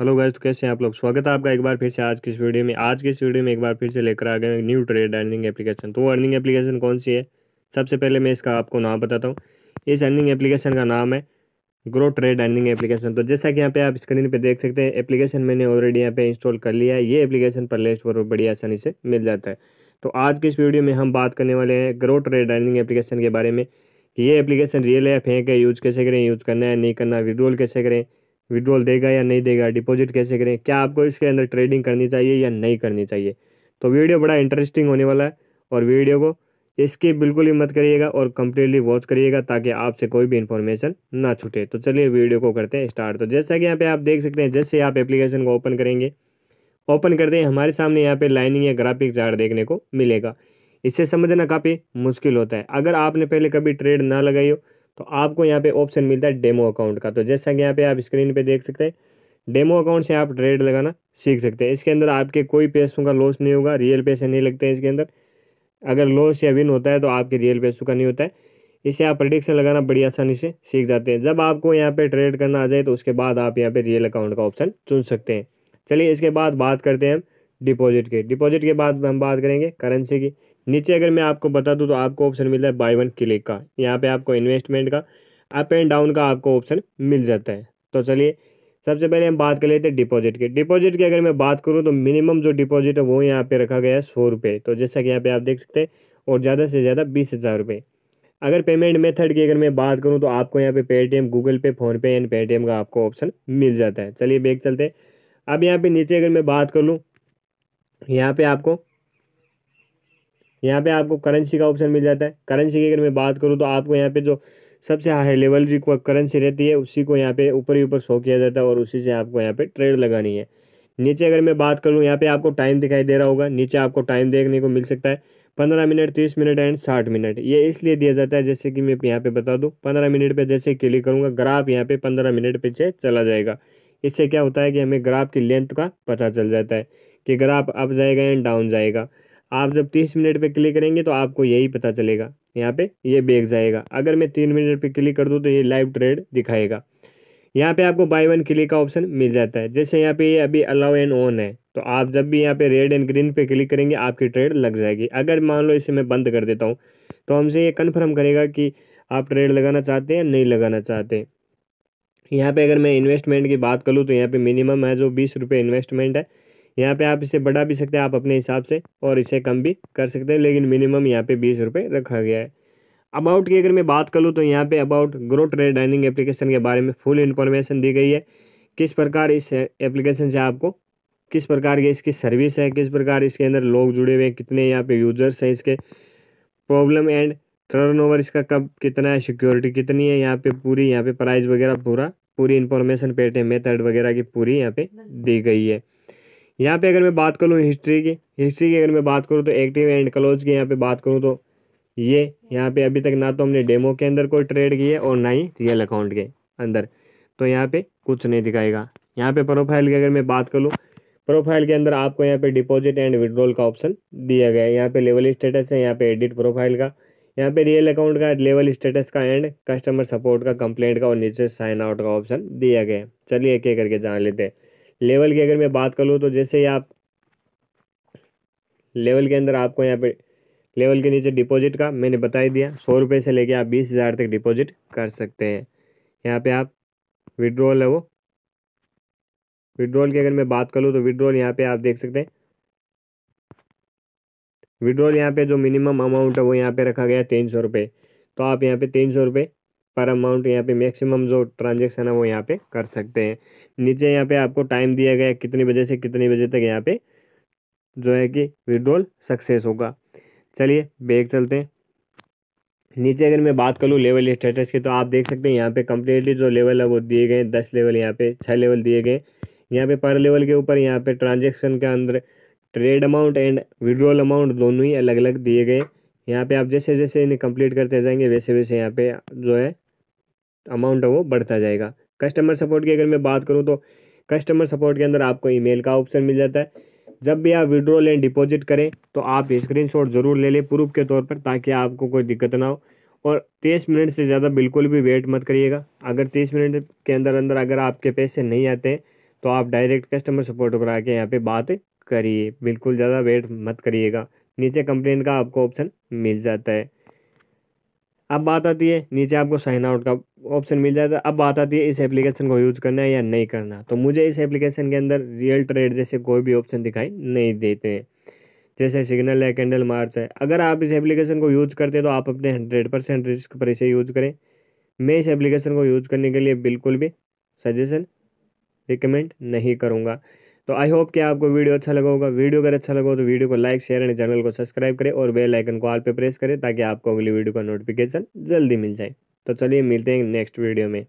hello guys तो कैसे हैं आप लोग स्वागत है आपका एक बार फिर से आज की इस वीडियो में आज की इस वीडियो में एक बार फिर से लेकर आ गए न्यू ट्रेड अर्निंग एप्लीकेशन तो वो अर्निंग एप्लीकेशन कौन सी है सबसे पहले मैं इसका आपको नाम बताता हूँ इस अर्निंग एप्लीकेशन का नाम है ग्रो ट्रेड अर्निंग एप्लीकेशन तो जैसा कि यहाँ पे आप स्क्रीन पर देख सकते हैं एप्लीकेशन मैंने ऑलरेडी यहाँ पे इंस्टॉल कर लिया है ये एप्लीकेशन पर लेस्ट पर बड़ी आसानी से मिल जाता है तो आज की इस वीडियो में हम बात करने वाले हैं ग्रो ट्रेड अर्निंग एप्लीकेशन के बारे में कि ये एप्लीकेशन रियल ऐप है कि यूज़ कैसे करें यूज़ करना है नहीं करना विड्रोल कैसे करें विड्रॉल देगा या नहीं देगा डिपॉजिट कैसे करें क्या आपको इसके अंदर ट्रेडिंग करनी चाहिए या नहीं करनी चाहिए तो वीडियो बड़ा इंटरेस्टिंग होने वाला है और वीडियो को इसकी बिल्कुल ही मत करिएगा और कंप्लीटली वॉच करिएगा ताकि आपसे कोई भी इन्फॉर्मेशन ना छूटे तो चलिए वीडियो को करते हैं स्टार्ट तो जैसा कि यहाँ पे आप देख सकते हैं जैसे आप एप्लीकेशन को ओपन करेंगे ओपन करते हैं हमारे सामने यहाँ पे लाइनिंग या ग्राफिक चार्ट देखने को मिलेगा इसे समझना काफ़ी मुश्किल होता है अगर आपने पहले कभी ट्रेड ना लगाई हो तो आपको यहाँ पे ऑप्शन मिलता है डेमो अकाउंट का तो जैसा कि यहाँ पे आप स्क्रीन पे देख सकते हैं डेमो अकाउंट से आप ट्रेड लगाना सीख सकते हैं इसके अंदर आपके कोई पैसों का लॉस नहीं होगा रियल पैसे नहीं लगते हैं इसके अंदर अगर लॉस या विन होता है तो आपके रियल पैसों का नहीं होता है इसे आप प्रडिक्शन लगाना बड़ी आसानी से सीख जाते हैं जब आपको यहाँ पर ट्रेड करना आ जाए तो उसके बाद आप यहाँ पर रियल अकाउंट का ऑप्शन चुन सकते हैं चलिए इसके बाद बात करते हैं हम डिपॉजिट के डिपॉजिट के बाद हम बात करेंगे करेंसी की नीचे अगर मैं आपको बता दूँ तो आपको ऑप्शन मिलता है बाई वन क्लिक का यहाँ पे आपको इन्वेस्टमेंट का अप एंड डाउन का आपको ऑप्शन मिल जाता है तो चलिए सबसे पहले हम बात कर लेते हैं डिपॉजिट की डिपॉजिट की अगर मैं बात करूँ तो मिनिमम जो डिपॉजिट है वो यहाँ पे रखा गया है सौ रुपये तो जैसा कि यहाँ पे आप देख सकते हैं और ज़्यादा से ज़्यादा बीस हज़ार रुपये अगर पेमेंट मेथड की अगर मैं बात करूँ तो आपको यहाँ पे Paytm Google Pay PhonePe and Paytm का आपको ऑप्शन मिल जाता है चलिए बैग चलते अब यहाँ पर नीचे अगर मैं बात कर लूँ यहाँ पर आपको यहाँ पे आपको करेंसी का ऑप्शन मिल जाता है करेंसी की अगर मैं बात करूँ तो आपको यहाँ पे जो सबसे हाई लेवल जी करेंसी रहती है उसी को यहाँ पे ऊपर ही ऊपर शो किया जाता है और उसी से आपको यहाँ पे ट्रेड लगानी है नीचे अगर मैं बात करूँ यहाँ पे आपको टाइम दिखाई दे रहा होगा नीचे आपको टाइम देखने को मिल सकता है पंद्रह मिनट तीस मिनट एंड साठ मिनट ये इसलिए दिया जाता है जैसे कि मैं यहाँ पे बता दूँ पंद्रह मिनट पे जैसे क्लिक करूँगा ग्राफ यहाँ पे पंद्रह मिनट पीछे चला जाएगा इससे क्या होता है कि हमें ग्राफ की लेंथ का पता चल जाता है कि ग्राफ अप जाएगा एंड डाउन जाएगा आप जब तीस मिनट पे क्लिक करेंगे तो आपको यही पता चलेगा यहाँ पे ये बेग जाएगा अगर मैं तीन मिनट पे क्लिक कर दूँ तो ये लाइव ट्रेड दिखाएगा यहाँ पे आपको बाई वन क्लिक का ऑप्शन मिल जाता है जैसे यहाँ पे ये अभी अलाउ एंड ऑन है तो आप जब भी यहाँ पे रेड एंड ग्रीन पे क्लिक करेंगे आपकी ट्रेड लग जाएगी अगर मान लो इसे मैं बंद कर देता हूँ तो हमसे ये कन्फर्म करेगा कि आप ट्रेड लगाना चाहते हैं नहीं लगाना चाहते हैं यहाँ पे अगर मैं इन्वेस्टमेंट की बात करूँ तो यहाँ पर मिनिमम है जो बीस रुपये इन्वेस्टमेंट है यहाँ पे आप इसे बढ़ा भी सकते हैं आप अपने हिसाब से और इसे कम भी कर सकते हैं लेकिन मिनिमम यहाँ पे बीस रुपये रखा गया है अबाउट की अगर मैं बात करूँ तो यहाँ पे about Grow trade dining application के बारे में फुल इन्फॉर्मेशन दी गई है किस प्रकार इस एप्लीकेशन से आपको किस प्रकार की इसकी सर्विस है किस प्रकार इसके अंदर लोग जुड़े हुए हैं कितने यहाँ पे यूजर्स हैं इसके प्रॉब्लम एंड टर्न इसका कब कितना है सिक्योरिटी कितनी है यहाँ पे पूरी यहाँ पे प्राइस वगैरह पूरा पूरी इन्फॉर्मेशन पेटीएम मेथड वगैरह की पूरी यहाँ पे दी गई है यहाँ पे अगर मैं बात करूँ हिस्ट्री की हिस्ट्री की अगर मैं बात करूँ तो एक्टिव एंड क्लोज की यहाँ पे बात करूँ तो ये यहाँ पे अभी तक ना तो हमने डेमो के अंदर कोई ट्रेड की है और ना ही रियल अकाउंट के अंदर तो यहाँ पे कुछ नहीं दिखाएगा यहाँ पे प्रोफाइल की अगर मैं बात करूँ प्रोफाइल के अंदर आपको यहाँ पे डिपॉजिट एंड विड्रॉल का ऑप्शन दिया गया है यहाँ पे लेवल स्टेटस है यहाँ पे एडिट प्रोफाइल का यहाँ पे रियल अकाउंट का लेवल स्टेटस का एंड कस्टमर सपोर्ट का कंप्लेंट का और नीचे साइन आउट का ऑप्शन दिया गया है चलिए एक एक करके जान लेते हैं लेवल की अगर मैं बात कर लूँ तो जैसे ही आप लेवल के अंदर आपको यहाँ पे लेवल के नीचे डिपॉजिट का मैंने बता ही दिया सौ रुपये से लेके आप बीस हज़ार तक डिपॉजिट कर सकते हैं यहाँ पे आप विड्रॉल है वो विड्रॉल की अगर मैं बात कर लूँ तो विड्रॉल यहाँ पे आप देख सकते हैं विड्रॉल यहाँ पे जो मिनिमम अमाउंट है वो यहाँ पे रखा गया है तीन सौ रुपये तो आप यहाँ पे तीन सौ रुपये पर अमाउंट यहाँ पे मैक्सिमम जो ट्रांजेक्शन है वो यहाँ पे कर सकते हैं नीचे यहाँ पे आपको टाइम दिया गया कितने बजे से कितने बजे तक यहाँ पे जो है कि विड्रॉल सक्सेस होगा चलिए बैग चलते हैं नीचे अगर मैं बात करूँ लेवल स्टेटस की तो आप देख सकते हैं यहाँ पे कम्प्लीटली जो लेवल है वो दिए गए दस लेवल यहाँ पे छः लेवल दिए गए यहाँ पे पर लेवल के ऊपर यहाँ पे ट्रांजेक्शन के अंदर trade amount and withdrawal amount दोनों ही अलग अलग दिए गए यहाँ पे आप जैसे जैसे इन्हें कंप्लीट करते जाएंगे वैसे वैसे यहाँ पे जो है अमाउंट है वो बढ़ता जाएगा कस्टमर सपोर्ट की अगर मैं बात करूँ तो कस्टमर सपोर्ट के अंदर आपको ईमेल का ऑप्शन मिल जाता है जब भी आप विड्रॉ लें डिपॉजिट करें तो आप स्क्रीनशॉट ज़रूर ले लें प्रूफ के तौर पर ताकि आपको कोई दिक्कत ना हो और तीस मिनट से ज़्यादा बिल्कुल भी वेट मत करिएगा अगर तीस मिनट के अंदर अंदर अगर आपके पैसे नहीं आते हैं तो आप डायरेक्ट कस्टमर सपोर्ट पर आके यहाँ पे बात करिए बिल्कुल ज़्यादा वेट मत करिएगा नीचे कंप्लेन का आपको ऑप्शन मिल जाता है अब बात आती है नीचे आपको साइन आउट का ऑप्शन मिल जाता है अब बात आती है इस एप्लीकेशन को यूज़ करना है या नहीं करना तो मुझे इस एप्लीकेशन के अंदर रियल ट्रेड जैसे कोई भी ऑप्शन दिखाई नहीं देते हैं जैसे सिग्नल है कैंडल मार्च है अगर आप इस एप्लीकेशन को यूज़ करते हैं तो आप अपने हंड्रेड परसेंट रिस्क पर इसे यूज़ करें मैं इस एप्लीकेशन को यूज़ करने के लिए बिल्कुल भी सजेशन रिकमेंड नहीं करूँगा तो आई होप कि आपको वीडियो अच्छा लगा होगा वीडियो अगर अच्छा लगा हो तो वीडियो को लाइक शेयर एंड चैनल को सब्सक्राइब करें और बेल आइकन को आल पे प्रेस करें ताकि आपको अगली वीडियो का नोटिफिकेशन जल्दी मिल जाए तो चलिए मिलते हैं नेक्स्ट वीडियो में